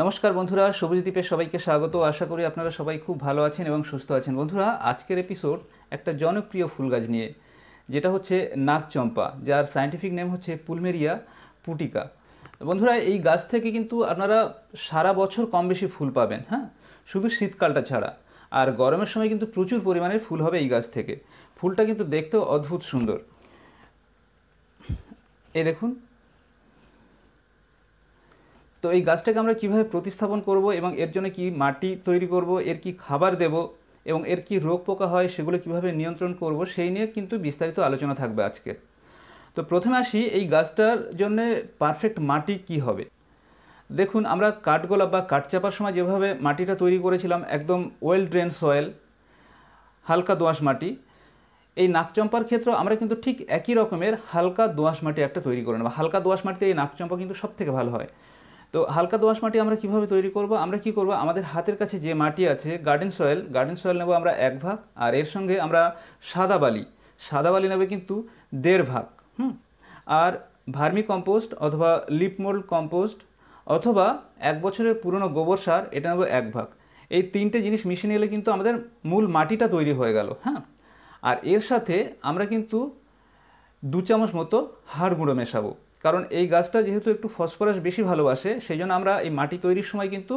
নমস্কার বন্ধুরা সবুজ সবাইকে স্বাগত আশা করি আপনারা সবাই খুব ভালো আছেন এবং সুস্থ আছেন বন্ধুরা আজকের এপিসোড একটা জনপ্রিয় ফুল গাছ নিয়ে যেটা হচ্ছে নাগচম্পা যার সায়েন্টিফিক নেম হচ্ছে পুলমেরিয়া পুটিকা বন্ধুরা এই গাছ থেকে কিন্তু আপনারা সারা বছর কম বেশি ফুল পাবেন হ্যাঁ শুধু শীতকালটা ছাড়া আর গরমের সময় কিন্তু প্রচুর পরিমাণে ফুল হবে এই গাছ থেকে ফুলটা কিন্তু দেখতেও অদ্ভুত সুন্দর এই দেখুন তো এই গাছটাকে আমরা কিভাবে প্রতিস্থাপন করব এবং এর জন্য কি মাটি তৈরি করব এর কি খাবার দেব এবং এর কি রোগ পোকা হয় সেগুলো কিভাবে নিয়ন্ত্রণ করব সেই নিয়ে কিন্তু বিস্তারিত আলোচনা থাকবে আজকে তো প্রথমে আসি এই গাছটার জন্য পারফেক্ট মাটি কি হবে দেখুন আমরা কাঠগোলাপ বা কাঠ চাপার সময় যেভাবে মাটিটা তৈরি করেছিলাম একদম ওয়েল ড্রেন সয়েল হালকা দোঁয়াশ মাটি এই নাকচম্পার ক্ষেত্রে আমরা কিন্তু ঠিক একই রকমের হালকা দোঁয়াশ মাটি একটা তৈরি করে নেব হালকা দোঁয়াশ মাটিতে এই নাকচম্পা কিন্তু সবথেকে ভালো হয় তো হালকা দোআঁশ মাটি আমরা কিভাবে তৈরি করব আমরা কি করব আমাদের হাতের কাছে যে মাটি আছে গার্ডেন সয়েল গার্ডেন সয়েল নেব আমরা এক ভাগ আর এর সঙ্গে আমরা সাদা বালি সাদা বালি নেবে কিন্তু দেড় ভাগ হুম আর ভার্মি কম্পোস্ট অথবা লিপমোল্ড কম্পোস্ট অথবা এক বছরের পুরনো গোবর সার এটা নেব এক ভাগ এই তিনটে জিনিস মিশিয়ে নিলে কিন্তু আমাদের মূল মাটিটা তৈরি হয়ে গেল হ্যাঁ আর এর সাথে আমরা কিন্তু দু চামচ মতো হাড় গুঁড়ো মেশাবো কারণ এই গাছটা যেহেতু একটু ফসফরাস বেশি ভালোবাসে সেই জন্য আমরা এই মাটি তৈরির সময় কিন্তু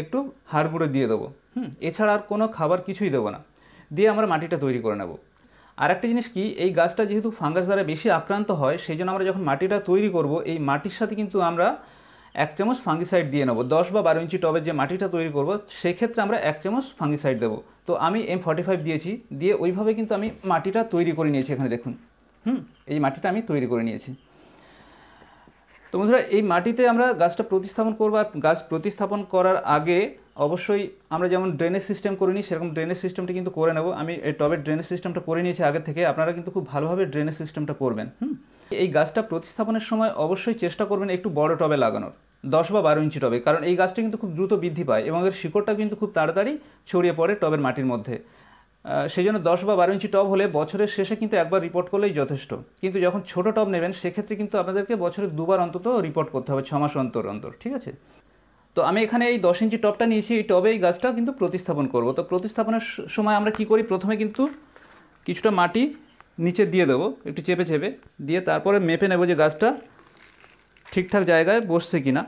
একটু হাড় গুঁড়ো দিয়ে দেবো হুম এছাড়া আর কোনো খাবার কিছুই দেবো না দিয়ে আমরা মাটিটা তৈরি করে নেব আর একটা জিনিস কি এই গাছটা যেহেতু ফাঙ্গাস দ্বারা বেশি আক্রান্ত হয় সেই জন্য আমরা যখন মাটিটা তৈরি করব এই মাটির সাথে কিন্তু আমরা এক চামচ ফাঙ্গিসাইড দিয়ে নেবো দশ বা বারো ইঞ্চি টবে যে মাটিটা তৈরি করবো সেক্ষেত্রে আমরা এক চামচ ফাঙ্গিসাইড দেবো তো আমি এম ফর্টি ফাইভ দিয়েছি দিয়ে ওইভাবে কিন্তু আমি মাটিটা তৈরি করে নিয়েছি এখানে দেখুন হুম এই মাটিটা আমি তৈরি করে নিয়েছি তো বন্ধুরা এই মাটিতে আমরা গাছটা প্রতিস্থাপন করবো আর গাছ প্রতিস্থাপন করার আগে অবশ্যই আমরা যেমন ড্রেনেজ সিস্টেম করে নিই সেরকম ড্রেনেজ সিস্টেমটি কিন্তু করে নেব আমি এই টবের ড্রেনেজ সিস্টেমটা করে নিয়েছি আগে থেকে আপনারা কিন্তু খুব ভালোভাবে ড্রেনেজ সিস্টেমটা করবেন হুম এই গাছটা প্রতিস্থাপনের সময় অবশ্যই চেষ্টা করবেন একটু বড় টবে লাগানোর দশ বা বারো ইঞ্চি টবে কারণ এই গাছটা কিন্তু খুব দ্রুত বৃদ্ধি পায় এবং এর শিকড়টা কিন্তু খুব তাড়াতাড়ি ছড়িয়ে পড়ে টবের মাটির মধ্যে সেই জন্য দশ বা বারো ইঞ্চি টব হলে বছরের শেষে কিন্তু একবার রিপোর্ট করলেই যথেষ্ট কিন্তু যখন ছোট টব নেবেন সেক্ষেত্রে কিন্তু আপনাদেরকে বছরে দুবার অন্তত রিপোর্ট করতে হবে ছ মাস অন্তর অন্তর ঠিক আছে তো আমি এখানে এই দশ ইঞ্চি টবটা নিয়েছি এই টবে এই গাছটা কিন্তু প্রতিস্থাপন করব তো প্রতিস্থাপনের সময় আমরা কি করি প্রথমে কিন্তু কিছুটা মাটি নিচে দিয়ে দেবো একটু চেপে চেপে দিয়ে তারপরে মেপে নেব যে গাছটা ঠিকঠাক জায়গায় বসছে কি না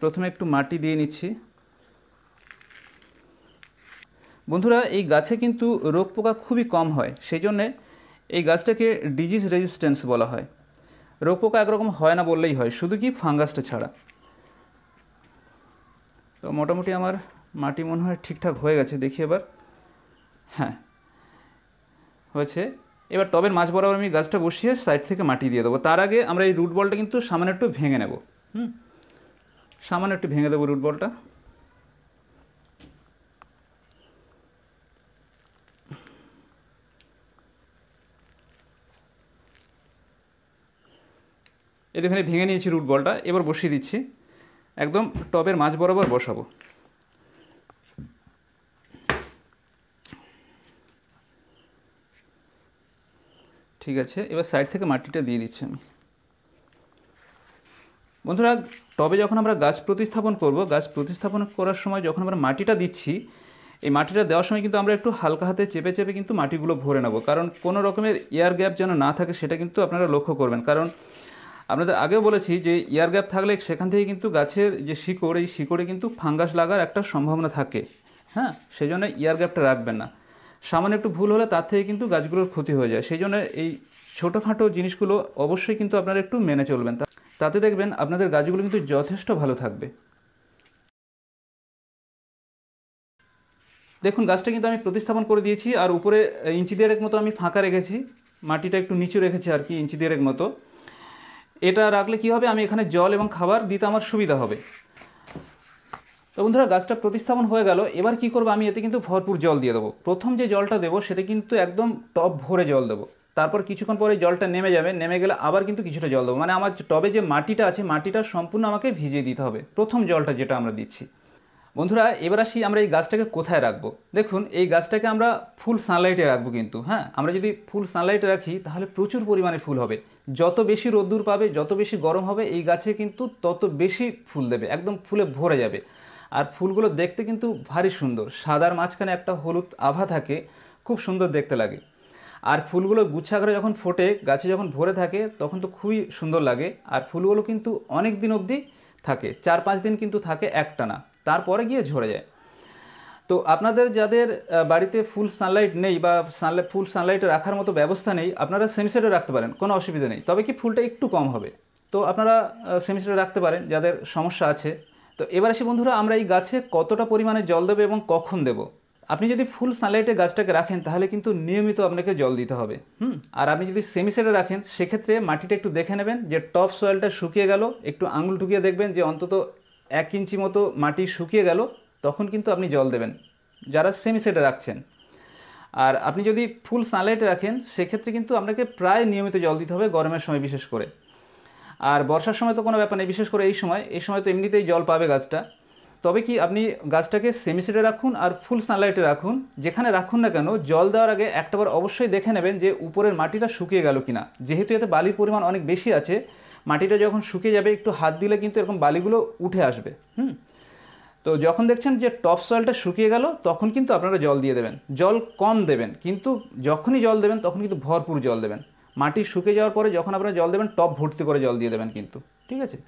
প্রথমে একটু মাটি দিয়ে নিচ্ছি বন্ধুরা এই গাছে কিন্তু রোগ পোকা খুবই কম হয় সেই জন্যে এই গাছটাকে ডিজিজ রেজিস্ট্যান্স বলা হয় রোগ পোকা একরকম হয় না বললেই হয় শুধু কি ফাঙ্গাসটা ছাড়া তো মোটামুটি আমার মাটি মনে হয় ঠিকঠাক হয়ে গেছে দেখি এবার হ্যাঁ হয়েছে এবার টবের মাছ বরাবর আমি গাছটা বসিয়ে সাইড থেকে মাটি দিয়ে দেবো তার আগে আমরা এই রুট বলটা কিন্তু সামান্য একটু ভেঙে নেব হুম সামান্য একটু ভেঙে দেবো রুট বলটা এই এখানে ভেঙে নিয়েছি রুট বলটা এবার বসিয়ে দিচ্ছি একদম টবের মাঝ বরাবর বসাবো ঠিক আছে এবার সাইড থেকে মাটিটা দিয়ে দিচ্ছি আমি বন্ধুরা টবে যখন আমরা গাছ প্রতিস্থাপন করব গাছ প্রতিস্থাপন করার সময় যখন আমরা মাটিটা দিচ্ছি এই মাটিটা দেওয়ার সময় কিন্তু আমরা একটু হালকা হাতে চেপে চেপে কিন্তু মাটিগুলো ভরে নেব কারণ কোনো রকমের এয়ার গ্যাপ যেন না থাকে সেটা কিন্তু আপনারা লক্ষ্য করবেন কারণ আপনাদের আগে বলেছি যে ইয়ার গ্যাপ থাকলে সেখান থেকে কিন্তু গাছের যে শিকড় এই শিকড়ে কিন্তু ফাঙ্গাস লাগার একটা সম্ভাবনা থাকে হ্যাঁ সেই জন্য ইয়ার গ্যাপটা রাখবেন না সামান্য একটু ভুল হলে তার থেকে কিন্তু গাছগুলোর ক্ষতি হয়ে যায় সেই জন্য এই ছোটোখাটো জিনিসগুলো অবশ্যই কিন্তু আপনারা একটু মেনে চলবেন তাতে দেখবেন আপনাদের গাছগুলো কিন্তু যথেষ্ট ভালো থাকবে দেখুন গাছটা কিন্তু আমি প্রতিস্থাপন করে দিয়েছি আর উপরে ইঞ্চি দেড়েক মতো আমি ফাঁকা রেখেছি মাটিটা একটু নিচু রেখেছি আর কি ইঞ্চি দেড়েক মতো এটা রাখলে কি হবে আমি এখানে জল এবং খাবার দিতে আমার সুবিধা হবে তো বন্ধুরা গাছটা প্রতিস্থাপন হয়ে গেল এবার কি করব আমি এতে কিন্তু ভরপুর জল দিয়ে দেবো প্রথম যে জলটা দেবো সেটা কিন্তু একদম টপ ভরে জল দেবো তারপর কিছুক্ষণ পরে জলটা নেমে যাবে নেমে গেলে আবার কিন্তু কিছুটা জল দেবো মানে আমার টবে যে মাটিটা আছে মাটিটা সম্পূর্ণ আমাকে ভিজিয়ে দিতে হবে প্রথম জলটা যেটা আমরা দিচ্ছি বন্ধুরা এবার আসি আমরা এই গাছটাকে কোথায় রাখবো দেখুন এই গাছটাকে আমরা ফুল সানলাইটে রাখবো কিন্তু হ্যাঁ আমরা যদি ফুল সানলাইটে রাখি তাহলে প্রচুর পরিমাণে ফুল হবে যত বেশি রোদ্দুর পাবে যত বেশি গরম হবে এই গাছে কিন্তু তত বেশি ফুল দেবে একদম ফুলে ভরে যাবে আর ফুলগুলো দেখতে কিন্তু ভারী সুন্দর সাদার মাঝখানে একটা হলুদ আভা থাকে খুব সুন্দর দেখতে লাগে আর ফুলগুলো গুচ্ছাকারে যখন ফোটে গাছে যখন ভরে থাকে তখন তো খুবই সুন্দর লাগে আর ফুলগুলো কিন্তু অনেক দিন অবধি থাকে চার পাঁচ দিন কিন্তু থাকে একটানা তারপরে গিয়ে ঝরে যায় তো আপনাদের যাদের বাড়িতে ফুল সানলাইট নেই বা সানলাইট ফুল সানলাইট রাখার মতো ব্যবস্থা নেই আপনারা সেমিসেটে রাখতে পারেন কোনো অসুবিধা নেই তবে কি ফুলটা একটু কম হবে তো আপনারা সেমিসেটে রাখতে পারেন যাদের সমস্যা আছে তো এবার আসি বন্ধুরা আমরা এই গাছে কতটা পরিমাণে জল দেবো এবং কখন দেব আপনি যদি ফুল সানলাইটে গাছটাকে রাখেন তাহলে কিন্তু নিয়মিত আপনাকে জল দিতে হবে হুম আর আপনি যদি সেমিসেটে রাখেন সেক্ষেত্রে মাটিটা একটু দেখে নেবেন যে টপ সয়েলটা শুকিয়ে গেল একটু আঙুল ঢুকিয়ে দেখবেন যে অন্তত এক ইঞ্চি মতো মাটি শুকিয়ে গেল তখন কিন্তু আপনি জল দেবেন যারা সেমি সেটে রাখছেন আর আপনি যদি ফুল সানলাইটে রাখেন সেক্ষেত্রে কিন্তু আপনাকে প্রায় নিয়মিত জল দিতে হবে গরমের সময় বিশেষ করে আর বর্ষার সময় তো কোনো ব্যাপার নেই বিশেষ করে এই সময় এই সময় তো এমনিতেই জল পাবে গাছটা তবে কি আপনি গাছটাকে সেটে রাখুন আর ফুল সানলাইটে রাখুন যেখানে রাখুন না কেন জল দেওয়ার আগে একটাবার অবশ্যই দেখে নেবেন যে উপরের মাটিটা শুকিয়ে গেল কিনা যেহেতু এতে বালির পরিমাণ অনেক বেশি আছে মাটিটা যখন শুকিয়ে যাবে একটু হাত দিলে কিন্তু এরকম বালিগুলো উঠে আসবে হুম তো যখন দেখছেন যে টপ সয়েলটা শুকিয়ে গেল তখন কিন্তু আপনারা জল দিয়ে দেবেন জল কম দেবেন কিন্তু যখনই জল দেবেন তখন কিন্তু ভরপুর জল দেবেন মাটি শুকে যাওয়ার পরে যখন আপনারা জল দেবেন টপ ভর্তি করে জল দিয়ে দেবেন কিন্তু ঠিক আছে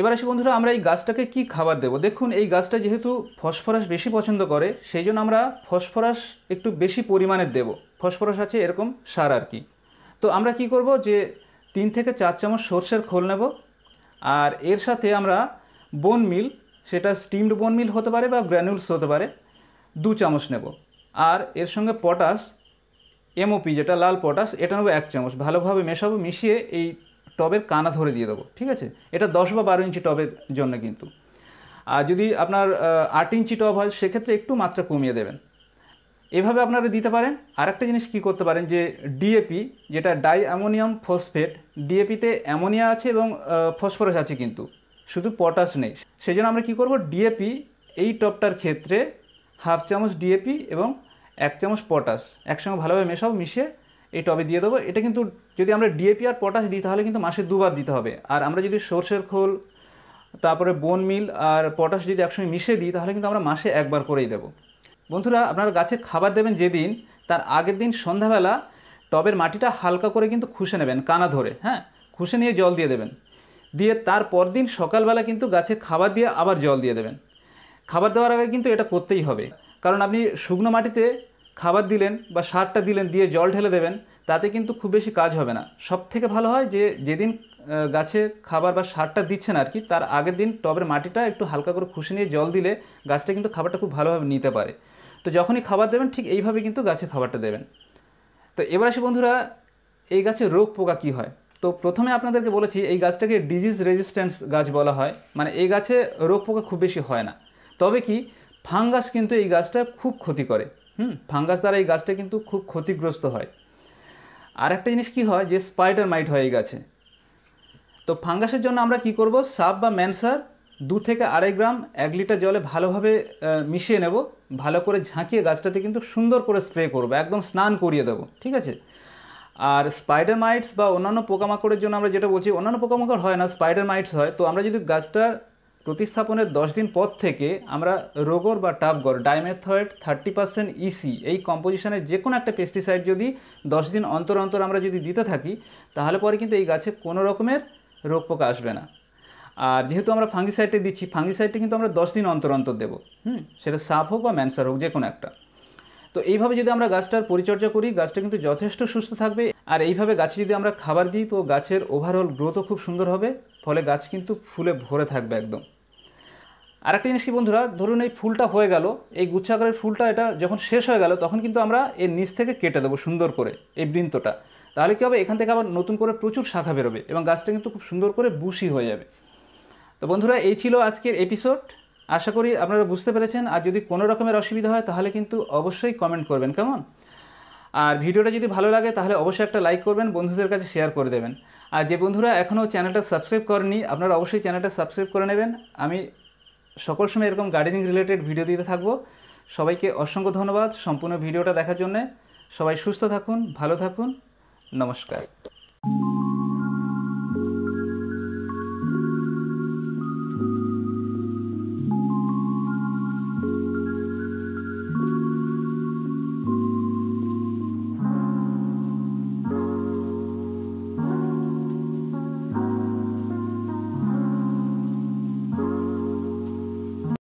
এবার আসি বন্ধুরা আমরা এই গাছটাকে কি খাবার দেবো দেখুন এই গাছটা যেহেতু ফসফরাস বেশি পছন্দ করে সেই জন্য আমরা ফসফরাস একটু বেশি পরিমাণে দেব ফসফরাস আছে এরকম সার আর কি তো আমরা কি করব যে তিন থেকে চার চামচ সর্ষের খোল নেব আর এর সাথে আমরা বোন মিল সেটা স্টিমড বোন মিল হতে পারে বা গ্র্যানুলস হতে পারে দু চামচ নেব আর এর সঙ্গে পটাশ এমওপি যেটা লাল পটাশ এটা নেবো এক চামচ ভালোভাবে মেশাবো মিশিয়ে এই টবের কানা ধরে দিয়ে দেবো ঠিক আছে এটা দশ বা বারো ইঞ্চি টবের জন্য কিন্তু আর যদি আপনার আট ইঞ্চি টব হয় সেক্ষেত্রে একটু মাত্রা কমিয়ে দেবেন এভাবে আপনারা দিতে পারেন আরেকটা জিনিস কি করতে পারেন যে ডিএপি যেটা ডাই অ্যামোনিয়াম ফসফেট ডিএপিতে অ্যামোনিয়া আছে এবং ফসফরাস আছে কিন্তু শুধু পটাশ নেই সেই জন্য আমরা কি করব ডিএপি এই টপটার ক্ষেত্রে হাফ চামচ ডিএপি এবং এক চামচ পটাশ একসঙ্গে ভালোভাবে মেশাও মিশিয়ে এই টবে দিয়ে দেবো এটা কিন্তু যদি আমরা ডিএপি আর পটাশ দিই তাহলে কিন্তু মাসে দুবার দিতে হবে আর আমরা যদি সর্ষের খোল তারপরে বোন মিল আর পটাশ যদি একসঙ্গে মিশিয়ে দিই তাহলে কিন্তু আমরা মাসে একবার করেই দেবো বন্ধুরা আপনারা গাছে খাবার দেবেন যেদিন তার আগের দিন সন্ধ্যাবেলা টবের মাটিটা হালকা করে কিন্তু খুশে নেবেন কানা ধরে হ্যাঁ খুশে নিয়ে জল দিয়ে দেবেন দিয়ে তার পরদিন সকালবেলা কিন্তু গাছে খাবার দিয়ে আবার জল দিয়ে দেবেন খাবার দেওয়ার আগে কিন্তু এটা করতেই হবে কারণ আপনি শুকনো মাটিতে খাবার দিলেন বা সারটা দিলেন দিয়ে জল ঢেলে দেবেন তাতে কিন্তু খুব বেশি কাজ হবে না সব থেকে ভালো হয় যে যেদিন গাছে খাবার বা সারটা দিচ্ছেন আর কি তার আগের দিন টবের মাটিটা একটু হালকা করে খুশি নিয়ে জল দিলে গাছটা কিন্তু খাবারটা খুব ভালোভাবে নিতে পারে তো যখনই খাবার দেবেন ঠিক এইভাবে কিন্তু গাছে খাবারটা দেবেন তো এবার আসি বন্ধুরা এই গাছে রোগ পোকা কী হয় তো প্রথমে আপনাদেরকে বলেছি এই গাছটাকে ডিজিজ রেজিস্ট্যান্স গাছ বলা হয় মানে এই গাছে রোগ পোকা খুব বেশি হয় না তবে কি ফাঙ্গাস কিন্তু এই গাছটা খুব ক্ষতি করে হুম ফাঙ্গাস দ্বারা এই গাছটা কিন্তু খুব ক্ষতিগ্রস্ত হয় আর একটা জিনিস কি হয় যে স্পাইডার মাইট হয় এই গাছে তো ফাঙ্গাসের জন্য আমরা কি করব সাপ বা ম্যানসার দু থেকে আড়াই গ্রাম এক লিটার জলে ভালোভাবে মিশিয়ে নেব ভালো করে ঝাঁকিয়ে গাছটাতে কিন্তু সুন্দর করে স্প্রে করবো একদম স্নান করিয়ে দেবো ঠিক আছে আর স্পাইডার মাইটস বা অন্যান্য পোকামাকড়ের জন্য আমরা যেটা বলছি অন্যান্য পোকামাকড় হয় না স্পাইডার মাইটস হয় তো আমরা যদি গাছটার প্রতিস্থাপনের দশ দিন পর থেকে আমরা রোগর বা Tafgor dimethoate thirty percent EC এই কম্পোজিশনের যে কোনো একটা পেস্টিসাইড যদি দশ দিন অন্তর অন্তর আমরা যদি দিতে থাকি তাহলে পরে কিন্তু এই গাছে কোনো রকমের রোগ পোকা আসবে না আর যেহেতু আমরা ফাঙ্গিসাইডটি দিচ্ছি ফাঙ্গিসাইডটি কিন্তু আমরা দশ দিন অন্তর অন্তর দেবো হুম সেটা সাপ হোক বা ম্যানসার হোক যে কোনো একটা তো এইভাবে যদি আমরা গাছটার পরিচর্যা করি গাছটা কিন্তু যথেষ্ট সুস্থ থাকবে আর এইভাবে গাছে যদি আমরা খাবার দিই তো গাছের ওভারঅল গ্রোথও খুব সুন্দর হবে ফলে গাছ কিন্তু ফুলে ভরে থাকবে একদম আরেকটা জিনিস কি বন্ধুরা ধরুন এই ফুলটা হয়ে গেল এই গুচ্ছাকারের ফুলটা এটা যখন শেষ হয়ে গেল তখন কিন্তু আমরা এর নিচ থেকে কেটে দেবো সুন্দর করে এই বৃন্তটা তাহলে কী হবে এখান থেকে আবার নতুন করে প্রচুর শাখা বেরোবে এবং গাছটা কিন্তু খুব সুন্দর করে বুশি হয়ে যাবে তো বন্ধুরা এই ছিল আজকের এপিসোড আশা করি আপনারা বুঝতে পেরেছেন আর যদি কোনো রকমের অসুবিধা হয় তাহলে কিন্তু অবশ্যই কমেন্ট করবেন কেমন আর ভিডিওটা যদি ভালো লাগে তাহলে অবশ্যই একটা লাইক করবেন বন্ধুদের কাছে শেয়ার করে দেবেন আর যে বন্ধুরা এখনও চ্যানেলটা সাবস্ক্রাইব করেনি আপনারা অবশ্যই চ্যানেলটা সাবস্ক্রাইব করে নেবেন আমি সকল সময় এরকম গার্ডেনিং রিলেটেড ভিডিও দিতে থাকবো সবাইকে অসংখ্য ধন্যবাদ সম্পূর্ণ ভিডিওটা দেখার জন্যে সবাই সুস্থ থাকুন ভালো থাকুন নমস্কার